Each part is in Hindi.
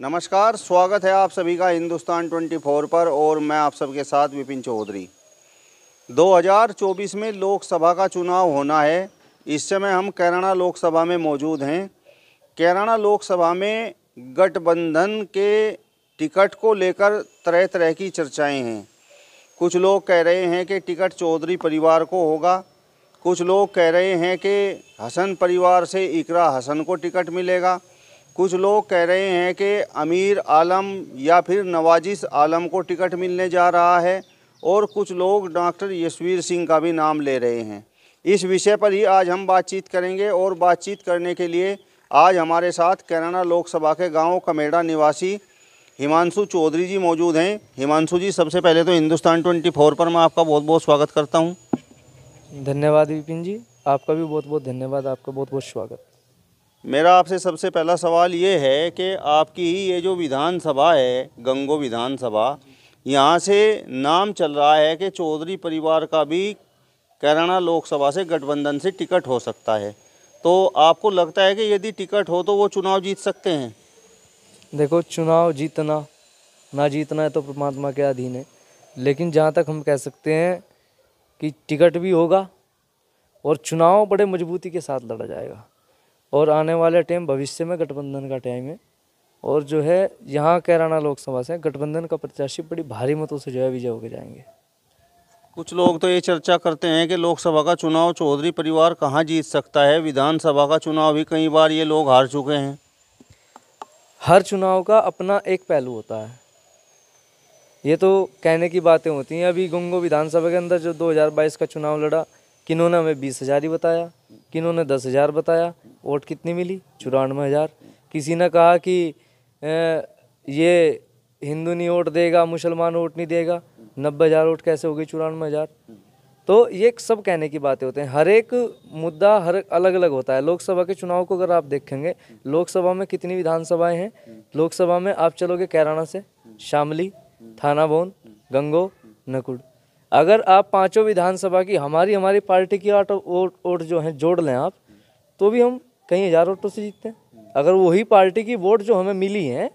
नमस्कार स्वागत है आप सभी का हिंदुस्तान 24 पर और मैं आप सबके साथ विपिन चौधरी 2024 में लोकसभा का चुनाव होना है इस समय हम कैराना लोकसभा में मौजूद हैं कैराना लोकसभा में गठबंधन के टिकट को लेकर तरह तरह की चर्चाएं हैं कुछ लोग कह रहे हैं कि टिकट चौधरी परिवार को होगा कुछ लोग कह रहे हैं कि हसन परिवार से इकरा हसन को टिकट मिलेगा कुछ लोग कह रहे हैं कि अमीर आलम या फिर नवाजिश आलम को टिकट मिलने जा रहा है और कुछ लोग डॉक्टर यशवीर सिंह का भी नाम ले रहे हैं इस विषय पर ही आज हम बातचीत करेंगे और बातचीत करने के लिए आज हमारे साथ कैराना लोकसभा के गांव कमेड़ा निवासी हिमांशु चौधरी जी मौजूद हैं हिमांशु जी सबसे पहले तो हिंदुस्तान 24 पर मैं आपका बहुत बहुत स्वागत करता हूँ धन्यवाद विपिन जी आपका भी बहुत बहुत धन्यवाद आपका बहुत बहुत स्वागत मेरा आपसे सबसे पहला सवाल ये है कि आपकी ये जो विधानसभा है गंगो विधानसभा यहाँ से नाम चल रहा है कि चौधरी परिवार का भी कैराना लोकसभा से गठबंधन से टिकट हो सकता है तो आपको लगता है कि यदि टिकट हो तो वो चुनाव जीत सकते हैं देखो चुनाव जीतना ना जीतना है तो परमात्मा के अधीन है लेकिन जहाँ तक हम कह सकते हैं कि टिकट भी होगा और चुनाव बड़े मजबूती के साथ लड़ा जाएगा और आने वाले टाइम भविष्य में गठबंधन का टाइम है और जो है यहाँ कैराना लोकसभा से गठबंधन का प्रत्याशी बड़ी भारी मतों से जो है विजय होकर जाएंगे कुछ लोग तो ये चर्चा करते हैं कि लोकसभा का चुनाव चौधरी परिवार कहाँ जीत सकता है विधानसभा का चुनाव भी कई बार ये लोग हार चुके हैं हर चुनाव का अपना एक पहलू होता है ये तो कहने की बातें होती हैं अभी गंगो विधानसभा के अंदर जो 2022 का चुनाव लड़ा किन्होंने हमें बीस हज़ार ही बताया किन्होंने दस हज़ार बताया वोट कितनी मिली चौरानवे हज़ार किसी ने कहा कि ये हिंदू नहीं वोट देगा मुसलमान वोट नहीं देगा नब्बे हज़ार वोट कैसे हो गई चौरानवे हज़ार तो ये सब कहने की बातें होते हैं हर एक मुद्दा हर अलग अलग होता है लोकसभा के चुनाव को अगर आप देखेंगे लोकसभा में कितनी विधानसभाएं हैं लोकसभा में आप चलोगे कैराना से शामली थाना भवन गंगो नकुड़ अगर आप पांचों विधानसभा की हमारी हमारी पार्टी की आठ वोट वोट जो हैं जोड़ लें आप तो भी हम कई हज़ार वोटों से जीतते हैं अगर वही पार्टी की वोट जो हमें मिली हैं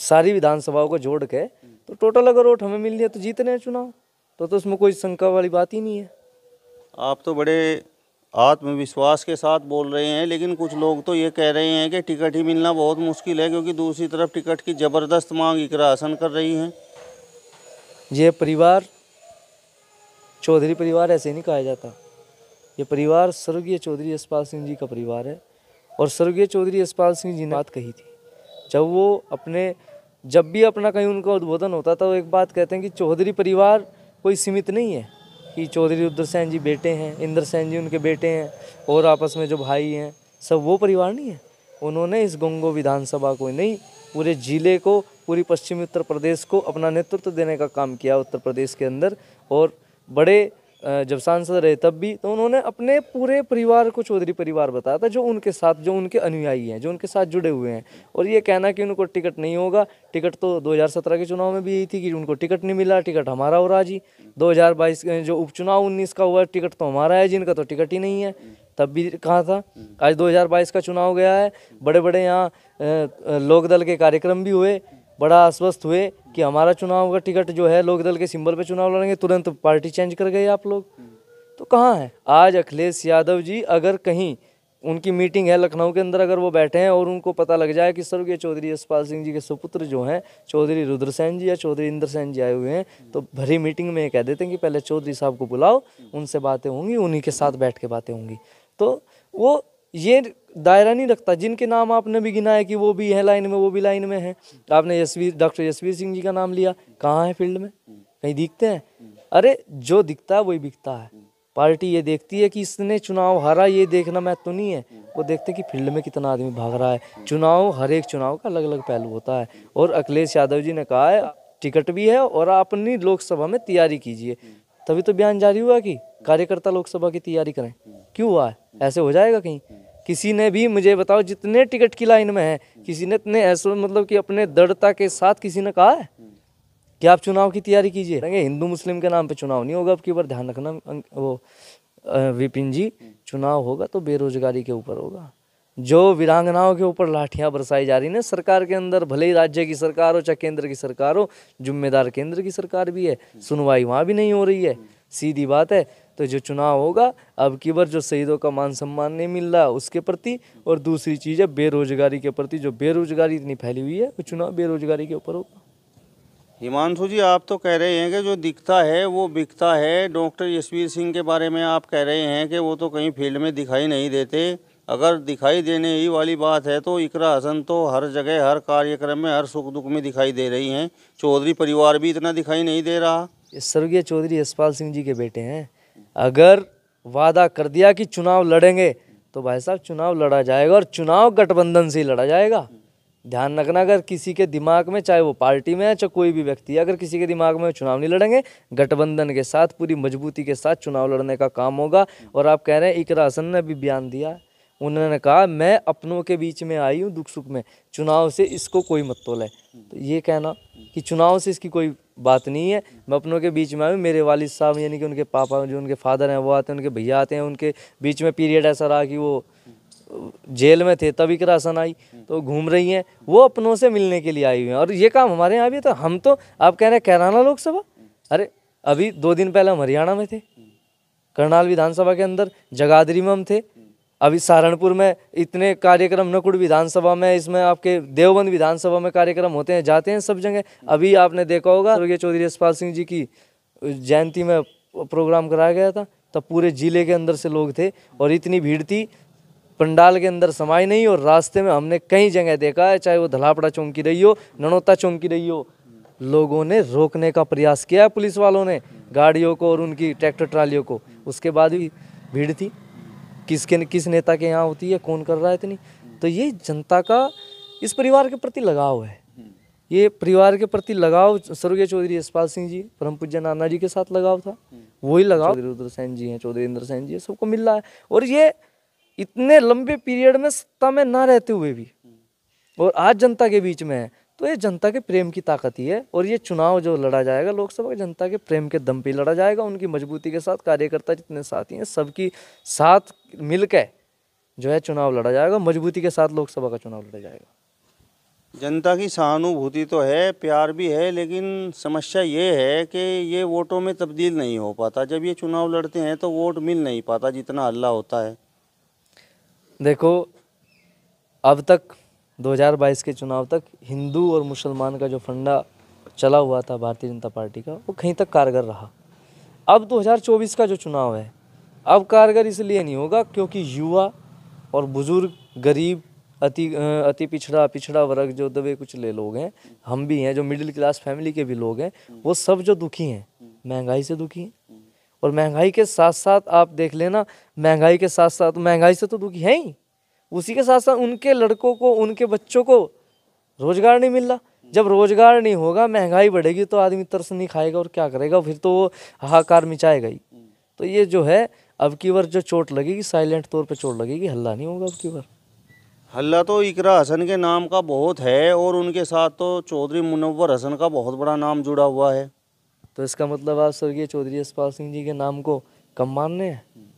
सारी विधानसभाओं को जोड़ के तो टोटल अगर वोट हमें मिल जाए तो जीत रहे हैं चुनाव तो तो उसमें कोई शंका वाली बात ही नहीं है आप तो बड़े आत्मविश्वास के साथ बोल रहे हैं लेकिन कुछ लोग तो ये कह रहे हैं कि टिकट ही मिलना बहुत मुश्किल है क्योंकि दूसरी तरफ टिकट की ज़बरदस्त मांग इकरासन कर रही हैं यह परिवार चौधरी परिवार ऐसे नहीं कहा जाता ये परिवार स्वर्गीय चौधरी यशपाल सिंह जी का परिवार है और स्वर्गीय चौधरी यशपाल सिंह जी ने बात कही थी जब वो अपने जब भी अपना कहीं उनका उद्बोधन होता था वो एक बात कहते हैं कि चौधरी परिवार कोई सीमित नहीं है कि चौधरी उद्धर जी बेटे हैं इंद्र सेन जी उनके बेटे हैं और आपस में जो भाई हैं सब वो परिवार नहीं है उन्होंने इस गंगो विधानसभा को नहीं पूरे जिले को पूरी पश्चिमी उत्तर प्रदेश को अपना नेतृत्व देने का काम किया उत्तर प्रदेश के अंदर और बड़े जब सांसद रहे तब भी तो उन्होंने अपने पूरे परिवार को चौधरी परिवार बताया था जो उनके साथ जो उनके अनुयायी हैं जो उनके साथ जुड़े हुए हैं और ये कहना कि उनको टिकट नहीं होगा टिकट तो 2017 के चुनाव में भी यही थी कि उनको टिकट नहीं मिला टिकट हमारा हो रहा जी दो जो उपचुनाव उन्नीस का हुआ टिकट तो हमारा है जिनका तो टिकट ही नहीं है तब भी कहा था आज 2022 का चुनाव गया है बड़े बड़े यहाँ लोकदल के कार्यक्रम भी हुए बड़ा आश्वस्त हुए कि हमारा चुनाव का टिकट जो है लोक दल के सिंबल पे चुनाव लड़ेंगे तुरंत पार्टी चेंज कर गए आप लोग तो कहाँ है आज अखिलेश यादव जी अगर कहीं उनकी मीटिंग है लखनऊ के अंदर अगर वो बैठे हैं और उनको पता लग जाए कि स्वर्गीय चौधरी यशपाल सिंह जी के सुपुत्र जो हैं चौधरी रुद्रसेन जी या चौधरी इंद्रसेन जी आए हुए हैं तो भरी मीटिंग में कह देते हैं कि पहले चौधरी साहब को बुलाओ उनसे बातें होंगी उन्हीं के साथ बैठ के बातें होंगी तो वो ये दायरा नहीं रखता जिनके नाम आपने भी गिना है कि वो भी है लाइन में वो भी लाइन में है आपने यशवीर डॉक्टर यशवीर सिंह जी का नाम लिया कहाँ है फील्ड में कहीं दिखते हैं अरे जो दिखता है वही बिकता है पार्टी ये देखती है कि इसने चुनाव हारा ये देखना महत्व तो नहीं है वो देखते कि फील्ड में कितना आदमी भाग रहा है चुनाव हर एक चुनाव का अलग अलग पहलू होता है और अखिलेश यादव जी ने कहा है टिकट भी है और आप अपनी लोकसभा में तैयारी कीजिए तभी तो बयान जारी हुआ कि कार्यकर्ता लोकसभा की तैयारी करें क्यों हुआ है ऐसे हो जाएगा कहीं किसी ने भी मुझे बताओ जितने टिकट की लाइन में है किसी ने इतने ऐसे मतलब कि अपने दृढ़ता के साथ किसी ने कहा है हम्म। कि आप चुनाव की तैयारी कीजिए हिंदू मुस्लिम के नाम पे चुनाव नहीं होगा आपकी बार ध्यान रखना अं, वो विपिन जी हम्म। चुनाव होगा तो बेरोजगारी के ऊपर होगा जो वीरांगनाओं के ऊपर लाठियां बरसाई जा रही ना सरकार के अंदर भले ही राज्य की सरकार हो चाहे केंद्र की सरकार हो जिम्मेदार केंद्र की सरकार भी है हम्म। सुनवाई वहाँ भी नहीं हो रही है सीधी बात है तो जो चुनाव होगा अब की बार जो शहीदों का मान सम्मान नहीं मिल रहा उसके प्रति और दूसरी चीज़ है बेरोजगारी के प्रति जो बेरोजगारी इतनी फैली हुई है वो चुनाव बेरोजगारी के ऊपर होगा हिमांशु जी आप तो कह रहे हैं कि जो दिखता है वो बिकता है डॉक्टर यशवीर सिंह के बारे में आप कह रहे हैं कि वो तो कहीं फील्ड में दिखाई नहीं देते अगर दिखाई देने ही वाली बात है तो इकरा हसन तो हर जगह हर कार्यक्रम में हर सुख दुख में दिखाई दे रही हैं चौधरी परिवार भी इतना दिखाई नहीं दे रहा स्वर्गीय चौधरी यशपाल सिंह जी के बेटे हैं अगर वादा कर दिया कि चुनाव लड़ेंगे तो भाई साहब चुनाव लड़ा जाएगा और चुनाव गठबंधन से ही लड़ा जाएगा ध्यान रखना अगर किसी के दिमाग में चाहे वो पार्टी में है चाहे कोई भी व्यक्ति अगर किसी के दिमाग में चुनाव नहीं लड़ेंगे गठबंधन के साथ पूरी मजबूती के साथ चुनाव लड़ने का काम होगा और आप कह रहे हैं इकरा हसन ने भी बयान दिया है उन्होंने कहा मैं अपनों के बीच में आई हूँ दुख सुख में चुनाव से इसको कोई मत तोले तो ये कहना कि चुनाव से इसकी कोई बात नहीं है मैं अपनों के बीच में हूँ मेरे वालिद साहब यानी कि उनके पापा जो उनके फादर हैं वो आते हैं उनके भैया आते हैं उनके बीच में पीरियड ऐसा रहा कि वो जेल में थे तभी करासन आई तो घूम रही हैं वो अपनों से मिलने के लिए आई हुई हैं और ये काम हमारे यहाँ भी तो हम तो आप कह रहे हैं कैराना लोकसभा अरे अभी दो दिन पहले हम हरियाणा में थे करनाल विधानसभा के अंदर जगाधरी में हम थे अभी सहारनपुर में इतने कार्यक्रम नकुड़ विधानसभा में इसमें आपके देवबंद विधानसभा में कार्यक्रम होते हैं जाते हैं सब जगह अभी आपने देखा होगा स्वर्गीय चौधरी यशपाल सिंह जी की जयंती में प्रोग्राम कराया गया था तब पूरे ज़िले के अंदर से लोग थे और इतनी भीड़ थी पंडाल के अंदर समाई नहीं और रास्ते में हमने कई जगह देखा है चाहे वो धलापड़ा चौंकी रही हो ननौता चौंकी रही हो लोगों ने रोकने का प्रयास किया पुलिस वालों ने गाड़ियों को और उनकी ट्रैक्टर ट्रालियों को उसके बाद भी भीड़ थी किसके किस नेता के यहाँ होती है कौन कर रहा है इतनी तो ये जनता का इस परिवार के प्रति लगाव है ये परिवार के प्रति लगाव स्वर्गीय चौधरी यशपाल सिंह जी परम पूज्य नाना जी के साथ लगाव था वही लगाव रुद्र सेन जी हैं चौधरी इंद्र सेन जी सबको मिल रहा है और ये इतने लंबे पीरियड में सत्ता में ना रहते हुए भी और आज जनता के बीच में है तो ये जनता के प्रेम की ताकत ही है और ये चुनाव जो लड़ा जाएगा लोकसभा जनता के प्रेम के दम पे लड़ा जाएगा उनकी मजबूती के साथ कार्यकर्ता जितने साथी हैं सबकी साथ मिल के जो है चुनाव लड़ा जाएगा मजबूती के साथ लोकसभा का चुनाव लड़ा जाएगा जनता की सहानुभूति तो है प्यार भी है लेकिन समस्या ये है कि ये वोटों में तब्दील नहीं हो पाता जब ये चुनाव लड़ते हैं तो वोट मिल नहीं पाता जितना हल्ला होता है देखो अब तक 2022 के चुनाव तक हिंदू और मुसलमान का जो फंडा चला हुआ था भारतीय जनता पार्टी का वो कहीं तक कारगर रहा अब 2024 का जो चुनाव है अब कारगर इसलिए नहीं होगा क्योंकि युवा और बुज़ुर्ग गरीब अति अति पिछड़ा पिछड़ा वर्ग जो दबे कुछ ले लोग हैं हम भी हैं जो मिडिल क्लास फैमिली के भी लोग हैं वो सब जो दुखी हैं महंगाई से दुखी हैं और महंगाई के साथ साथ आप देख लेना महंगाई के साथ साथ महंगाई से तो दुखी हैं ही उसी के साथ साथ उनके लड़कों को उनके बच्चों को रोज़गार नहीं मिल रहा जब रोज़गार नहीं होगा महंगाई बढ़ेगी तो आदमी तरस नहीं खाएगा और क्या करेगा फिर तो वो हाहाकार मिचाएगा ही तो ये जो है अब की बार जो चोट लगेगी साइलेंट तौर पे चोट लगेगी हल्ला नहीं होगा अब की बार हल्ला तो इकरा हसन के नाम का बहुत है और उनके साथ तो चौधरी मुनवर हसन का बहुत बड़ा नाम जुड़ा हुआ है तो इसका मतलब आप स्वर्गीय चौधरी यशपाल सिंह जी के नाम को कम मानने हैं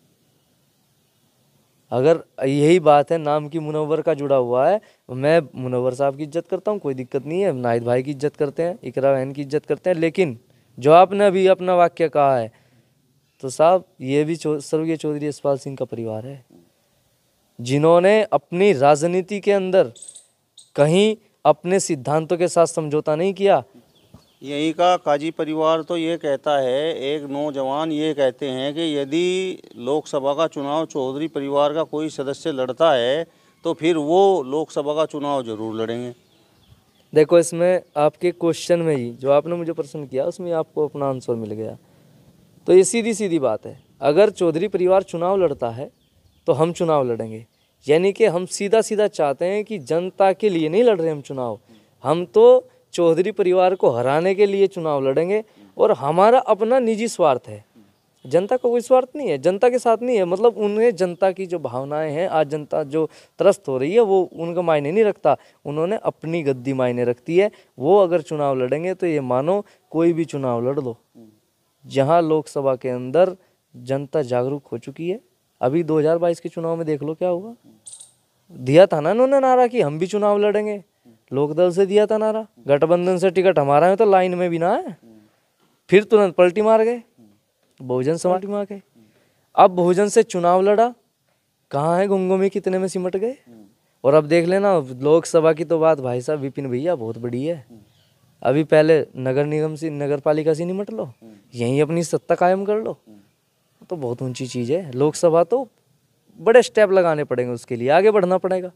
अगर यही बात है नाम की मुनवर का जुड़ा हुआ है मैं मुनवर साहब की इज्जत करता हूँ कोई दिक्कत नहीं है नाहिद भाई की इज्जत करते हैं इकरा बहन की इज्जत करते हैं लेकिन जो आपने अभी अपना वाक्य कहा है तो साहब ये भी स्वर्गीय चौधरी यशपाल सिंह का परिवार है जिन्होंने अपनी राजनीति के अंदर कहीं अपने सिद्धांतों के साथ समझौता नहीं किया यहीं का काजी परिवार तो ये कहता है एक नौजवान ये कहते हैं कि यदि लोकसभा का चुनाव चौधरी परिवार का कोई सदस्य लड़ता है तो फिर वो लोकसभा का चुनाव जरूर लड़ेंगे देखो इसमें आपके क्वेश्चन में ही जो आपने मुझे प्रश्न किया उसमें आपको अपना आंसर मिल गया तो ये सीधी सीधी बात है अगर चौधरी परिवार चुनाव लड़ता है तो हम चुनाव लड़ेंगे यानी कि हम सीधा सीधा चाहते हैं कि जनता के लिए नहीं लड़ रहे हम चुनाव हम तो चौधरी परिवार को हराने के लिए चुनाव लड़ेंगे और हमारा अपना निजी स्वार्थ है जनता का कोई स्वार्थ नहीं है जनता के साथ नहीं है मतलब उन्हें जनता की जो भावनाएं हैं आज जनता जो त्रस्त हो रही है वो उनका मायने नहीं रखता उन्होंने अपनी गद्दी मायने रखती है वो अगर चुनाव लड़ेंगे तो ये मानो कोई भी चुनाव लड़ लो जहाँ लोकसभा के अंदर जनता जागरूक हो चुकी है अभी 2022 के चुनाव में देख लो क्या हुआ दिया था ना उन्होंने नारा कि हम भी चुनाव लड़ेंगे लोकदल से दिया था नारा गठबंधन से टिकट हमारा है तो लाइन में भी ना है फिर तुरंत पलटी मार गए बहुजन से पलटी मार गए अब बहुजन से चुनाव लड़ा कहाँ है में कितने में सिमट गए और अब देख लेना लोकसभा की तो बात भाई साहब विपिन भैया बहुत बड़ी है अभी पहले नगर निगम से नगर पालिका से निमट लो यहीं अपनी सत्ता कायम कर लो तो बहुत ऊंची चीज़ है लोकसभा तो बड़े स्टेप लगाने पड़ेंगे उसके लिए आगे बढ़ना पड़ेगा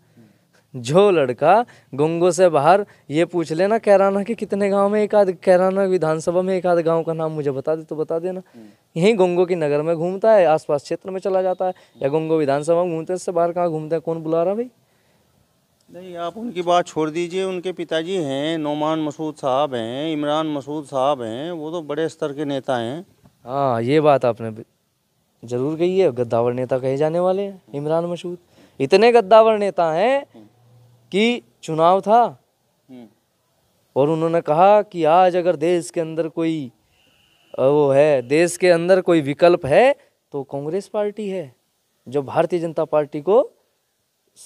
जो लड़का गंगो से बाहर ये पूछ लेना कैराना के कितने गांव में एक आध कैराना विधानसभा में एक आध गांव का नाम मुझे बता दे तो बता देना हम्म। यहीं गंगो की नगर में घूमता है आसपास क्षेत्र में चला जाता है या गंगो विधानसभा में घूमते इससे बाहर कहाँ घूमते हैं कौन बुला रहा भाई नहीं आप उनकी बात छोड़ दीजिए उनके पिताजी हैं नोमान मसूद साहब हैं इमरान मसूद साहब हैं वो तो बड़े स्तर के नेता हैं हाँ ये बात आपने जरूर कही है गद्दावर नेता कहे जाने वाले हैं इमरान मसूद इतने गद्दावर नेता हैं हम्म। कि चुनाव था हम्म। और उन्होंने कहा कि आज अगर देश के अंदर कोई वो है देश के अंदर कोई विकल्प है तो कांग्रेस पार्टी है जो भारतीय जनता पार्टी को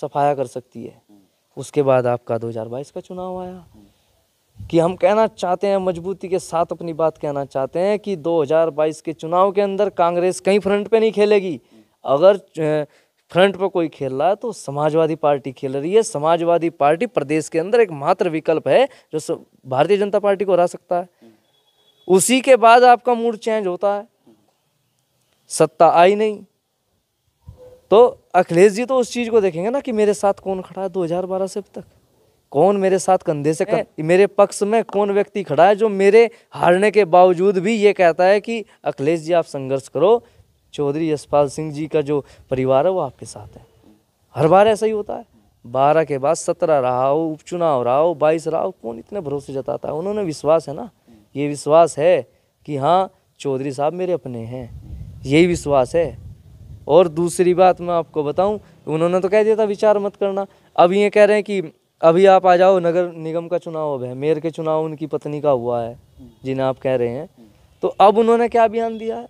सफाया कर सकती है हम्म। उसके बाद आपका 2022 का चुनाव आया हम्म। कि हम कहना चाहते हैं मजबूती के साथ अपनी बात कहना चाहते हैं कि 2022 के चुनाव के अंदर कांग्रेस कहीं फ्रंट पे नहीं खेलेगी अगर फ्रंट पर कोई खेल रहा है तो समाजवादी पार्टी खेल रही है समाजवादी पार्टी प्रदेश के अंदर एक मात्र विकल्प है जो भारतीय जनता पार्टी को हरा सकता है उसी के बाद आपका मूड चेंज होता है सत्ता आई नहीं तो अखिलेश जी तो उस चीज़ को देखेंगे ना कि मेरे साथ कौन खड़ा है बारह से अब तक कौन मेरे साथ कंधे से कर, मेरे पक्ष में कौन व्यक्ति खड़ा है जो मेरे हारने के बावजूद भी ये कहता है कि अखिलेश जी आप संघर्ष करो चौधरी यशपाल सिंह जी का जो परिवार है वो आपके साथ है हर बार ऐसा ही होता है बारह के बाद सत्रह रहा हो उपचुनाव रहा हो बाईस रहा हो कौन इतने भरोसे जताता है उन्होंने विश्वास है ना ये विश्वास है कि हाँ चौधरी साहब मेरे अपने हैं यही विश्वास है और दूसरी बात मैं आपको बताऊं उन्होंने तो कह दिया था विचार मत करना अब ये कह रहे हैं कि अभी आप आ जाओ नगर निगम का चुनाव अब है मेयर के चुनाव उनकी पत्नी का हुआ है जिन्हें आप कह रहे हैं तो अब उन्होंने क्या बयान दिया है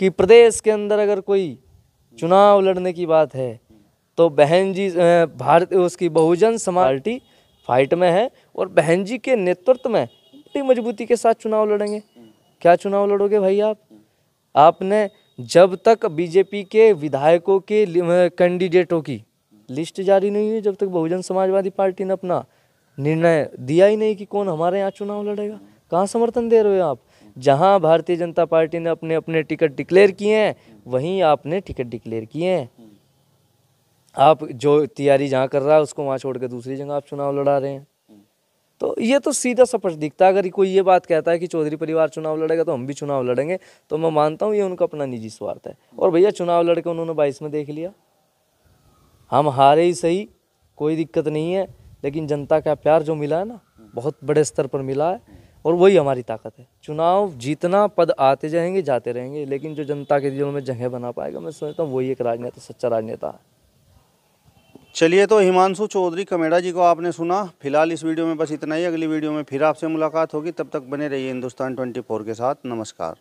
कि प्रदेश के अंदर अगर कोई चुनाव लड़ने की बात है तो बहन जी भारत उसकी बहुजन समाज पार्टी फाइट में है और बहन जी के नेतृत्व में बड़ी मजबूती के साथ चुनाव लड़ेंगे क्या चुनाव लड़ोगे भाई आप आपने जब तक बीजेपी के विधायकों के कैंडिडेटों की लिस्ट जारी नहीं हुई जब तक बहुजन समाजवादी पार्टी ने अपना निर्णय दिया ही नहीं कि कौन हमारे यहाँ चुनाव लड़ेगा कहाँ समर्थन दे रहे हो आप जहां भारतीय जनता पार्टी ने अपने अपने टिकट डिक्लेयर किए हैं वहीं आपने टिकट डिक्लेयर किए हैं आप जो तैयारी जहाँ कर रहा है उसको वहाँ छोड़ कर दूसरी जगह आप चुनाव लड़ा रहे हैं तो ये तो सीधा सपष्ट दिखता है अगर कोई ये बात कहता है कि चौधरी परिवार चुनाव लड़ेगा तो हम भी चुनाव लड़ेंगे तो मैं मानता हूँ ये उनका अपना निजी स्वार्थ है और भैया चुनाव लड़के उन्होंने बाईस में देख लिया हम हारे ही सही कोई दिक्कत नहीं है लेकिन जनता का प्यार जो मिला है ना बहुत बड़े स्तर पर मिला है और वही हमारी ताकत है चुनाव जीतना पद आते जाएंगे जाते रहेंगे लेकिन जो जनता के दिलों में जगह बना पाएगा मैं समझता हूँ वही एक राजनेता सच्चा राजनेता है चलिए तो हिमांशु चौधरी कमेड़ा जी को आपने सुना फिलहाल इस वीडियो में बस इतना ही अगली वीडियो में फिर आपसे मुलाकात होगी तब तक बने रहिए हिंदुस्तान 24 के साथ नमस्कार